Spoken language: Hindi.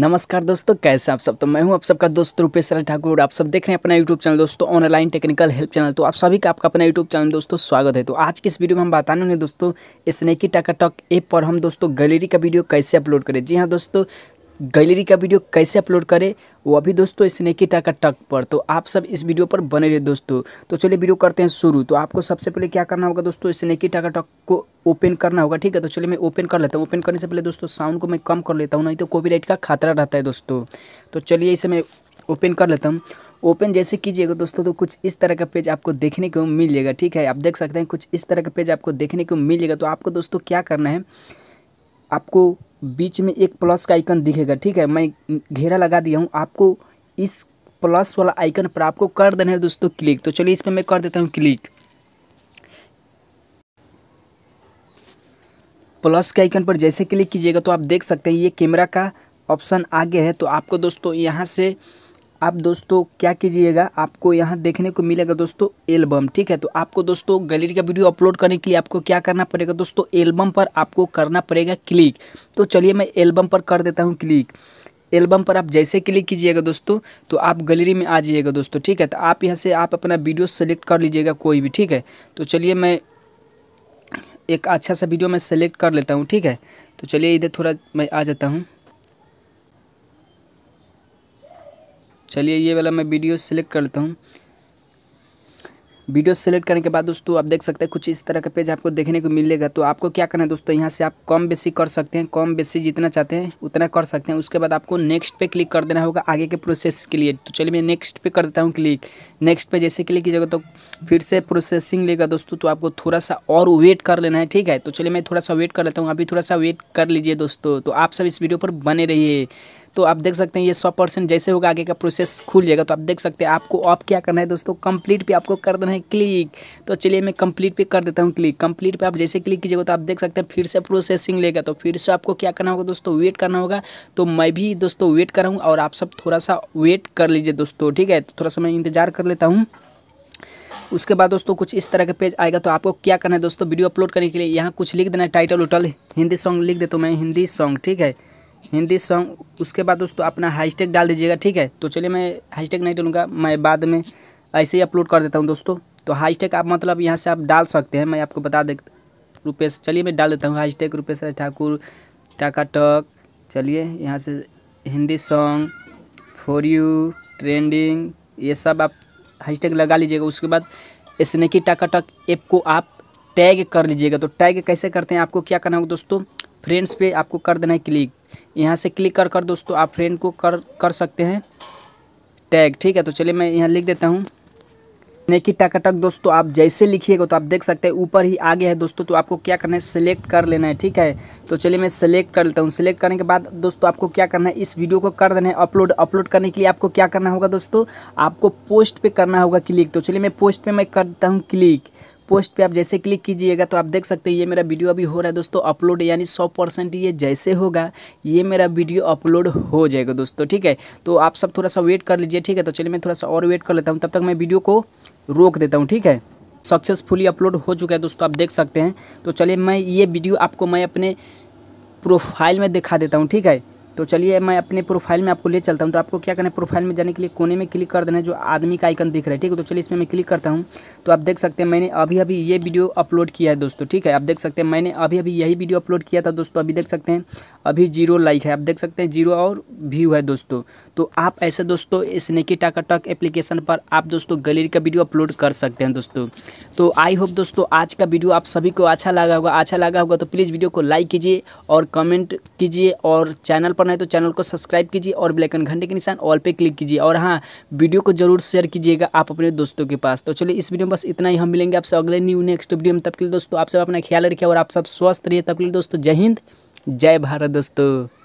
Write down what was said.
नमस्कार दोस्तों कैसे आप सब तो मैं हूं आप सबका दोस्त रूपेश ठाकुर आप सब देख रहे हैं अपना यूट्यूब चैनल दोस्तों ऑनलाइन टेक्निकल हेल्प चैनल तो आप सभी का आपका अपना यूट्यूब चैनल दोस्तों स्वागत है तो आज की इस वीडियो में हम बताने वाले दोस्तों स्नेकी टाकाटॉक ऐप पर हम दोस्तों गैलरी का वीडियो कैसे अपलोड करें जी हाँ दोस्तों गैलरी का वीडियो कैसे अपलोड करें वो अभी दोस्तों स्नेकिटा का टक पर तो आप सब इस वीडियो पर बने रहे दोस्तों तो चलिए वीडियो करते हैं शुरू तो आपको सबसे पहले क्या करना होगा दोस्तों स्नेकिटा का टक को ओपन करना होगा ठीक है तो चलिए मैं ओपन कर लेता हूँ ओपन करने से पहले दोस्तों साउंड को मैं कम कर लेता हूँ नहीं तो कॉपीराइट का खतरा रहता है दोस्तों तो चलिए इसे मैं ओपन कर लेता हूँ ओपन जैसे कीजिएगा दोस्तों तो कुछ इस तरह का पेज आपको देखने को जाएगा ठीक है आप देख सकते हैं कुछ इस तरह का पेज आपको देखने को जाएगा तो आपको दोस्तों क्या करना है आपको बीच में एक प्लस का आइकन दिखेगा ठीक है मैं घेरा लगा दिया हूँ आपको इस प्लस वाला आइकन पर आपको कर देना है दोस्तों क्लिक तो चलिए इस पर मैं कर देता हूँ क्लिक प्लस के आइकन पर जैसे क्लिक कीजिएगा तो आप देख सकते हैं ये कैमरा का ऑप्शन आगे है तो आपको दोस्तों यहाँ से आप दोस्तों क्या कीजिएगा आपको यहाँ देखने को मिलेगा दोस्तों एल्बम ठीक है तो आपको दोस्तों गैलरी का वीडियो अपलोड करने के लिए आपको क्या करना पड़ेगा दोस्तों एल्बम पर आपको करना पड़ेगा क्लिक तो चलिए मैं एल्बम पर कर देता हूँ क्लिक एल्बम पर आप जैसे क्लिक कीजिएगा दोस्तों तो आप गैलरी में आ जाइएगा दोस्तों ठीक है तो आप यहाँ से आप अपना वीडियो सेलेक्ट कर लीजिएगा कोई भी ठीक है तो चलिए मैं एक अच्छा सा वीडियो मैं सेलेक्ट कर लेता हूँ ठीक है तो चलिए इधर थोड़ा मैं आ जाता हूँ चलिए ये वाला मैं वीडियो सेलेक्ट करता हूँ वीडियो सेलेक्ट करने के बाद दोस्तों आप देख सकते हैं कुछ इस तरह का पेज आपको देखने को मिलेगा तो आपको क्या करना है दोस्तों यहाँ से आप कम बेसी कर सकते हैं कम बेसी जितना चाहते हैं उतना कर सकते हैं उसके बाद आपको नेक्स्ट पे क्लिक कर देना होगा आगे के प्रोसेस के लिए तो चलिए मैं नेक्स्ट पे कर देता हूँ क्लिक नेक्स्ट पे जैसे क्लिक कीजिएगा तो फिर से प्रोसेसिंग लेगा दोस्तों तो आपको थोड़ा सा और वेट कर लेना है ठीक है तो चलिए मैं थोड़ा सा वेट कर लेता हूँ अभी थोड़ा सा वेट कर लीजिए दोस्तों तो आप सब इस वीडियो पर बने रहिए तो आप देख सकते हैं ये सौ परसेंट जैसे होगा आगे का प्रोसेस खुल जाएगा तो आप देख सकते हैं आपको ऑफ क्या करना है दोस्तों कंप्लीट पे आपको कर देना है क्लिक तो चलिए मैं कंप्लीट पे कर देता हूँ क्लिक कंप्लीट पे आप जैसे क्लिक कीजिएगा तो आप देख सकते हैं फिर से प्रोसेसिंग लेगा तो फिर से आपको क्या करना होगा दोस्तों वेट करना होगा तो मैं भी दोस्तों वेट कर रहा हूँ और आप सब थोड़ा सा वेट कर लीजिए दोस्तों ठीक है तो थोड़ा सा मैं इंतज़ार कर लेता हूँ उसके बाद दोस्तों कुछ इस तरह का पेज आएगा तो आपको क्या करना है दोस्तों वीडियो अपलोड करने के लिए यहाँ कुछ लिख देना है टाइटल उटल हिंदी सॉन्ग लिख दे तो मैं हिंदी सॉन्ग ठीक है हिंदी सॉन्ग उसके बाद दोस्तों अपना हैशटैग डाल दीजिएगा ठीक है तो चलिए मैं हैशटैग नहीं डालूँगा मैं बाद में ऐसे ही अपलोड कर देता हूँ दोस्तों तो हैशटैग आप मतलब यहाँ से आप डाल सकते हैं मैं आपको बता दे रुपेश चलिए मैं डाल देता हूँ हैशटैग रुपेश ठाकुर टाका टक चलिए यहाँ से Hindi song for you trending ये सब आप हैशटैग लगा लीजिएगा उसके बाद स्नेकी टाका टक ऐप को आप टैग कर लीजिएगा तो टैग कैसे करते हैं आपको क्या करना होगा दोस्तों फ्रेंड्स पे आपको कर देना है क्लिक यहाँ से क्लिक कर कर दोस्तों आप फ्रेंड को कर कर सकते हैं टैग ठीक है तो चलिए मैं यहाँ लिख देता हूँ नेकी टक दोस्तों आप जैसे लिखिएगा तो आप देख सकते हैं ऊपर ही आगे है दोस्तों तो आपको क्या करना है सेलेक्ट कर लेना है ठीक है तो चलिए मैं सेलेक्ट कर लेता हूँ सेलेक्ट करने के बाद दोस्तों आपको क्या करना है इस वीडियो को कर देना है अपलोड अपलोड करने के लिए आपको क्या करना होगा दोस्तों आपको पोस्ट पर करना होगा क्लिक तो चलिए मैं पोस्ट पर मैं कर देता हूँ क्लिक पोस्ट पे आप जैसे क्लिक कीजिएगा तो आप देख सकते हैं ये मेरा वीडियो अभी हो रहा है दोस्तों अपलोड यानी सौ परसेंट ये जैसे होगा ये मेरा वीडियो अपलोड हो जाएगा दोस्तों ठीक है तो आप सब थोड़ा सा वेट कर लीजिए ठीक है तो चलिए मैं थोड़ा सा और वेट कर लेता हूँ तब तक मैं वीडियो को रोक देता हूँ ठीक है सक्सेसफुली अपलोड हो चुका है दोस्तों आप देख सकते हैं तो चलिए मैं ये वीडियो आपको मैं अपने प्रोफाइल में दिखा देता हूँ ठीक है तो चलिए मैं अपने प्रोफाइल में आपको ले चलता हूँ तो आपको क्या करना है प्रोफाइल में जाने के लिए कोने में क्लिक कर देना है जो आदमी का आइकन दिख रहा है ठीक है तो चलिए इसमें मैं क्लिक करता हूँ तो आप देख सकते हैं मैंने अभी अभी ये वीडियो अपलोड किया है दोस्तों ठीक है आप देख सकते हैं मैंने अभी अभी यही वीडियो अपलोड किया था दोस्तों अभी देख सकते हैं अभी जीरो लाइक है आप देख सकते हैं जीरो और व्यू है दोस्तों तो आप ऐसे दोस्तों स्नेकी टाकाटक एप्लीकेशन पर आप दोस्तों गलेर का वीडियो अपलोड कर सकते हैं दोस्तों तो आई होप दोस्तों आज का वीडियो आप सभी को अच्छा लगा होगा अच्छा लगा होगा तो प्लीज़ वीडियो को लाइक कीजिए और कमेंट कीजिए और चैनल पर करना है तो चैनल को सब्सक्राइब कीजिए और ब्लैकन घंटे के निशान ऑल पे क्लिक कीजिए और हाँ वीडियो को जरूर शेयर कीजिएगा आप अपने दोस्तों के पास तो चलिए इस वीडियो में बस इतना ही हम मिलेंगे आपसे अगले न्यू नेक्स्ट वीडियो में तब के लिए दोस्तों आप सब अपना ख्याल रखिए और आप सब स्वस्थ रहिए तब के लिए दोस्तों जय हिंद जय भारत दोस्तों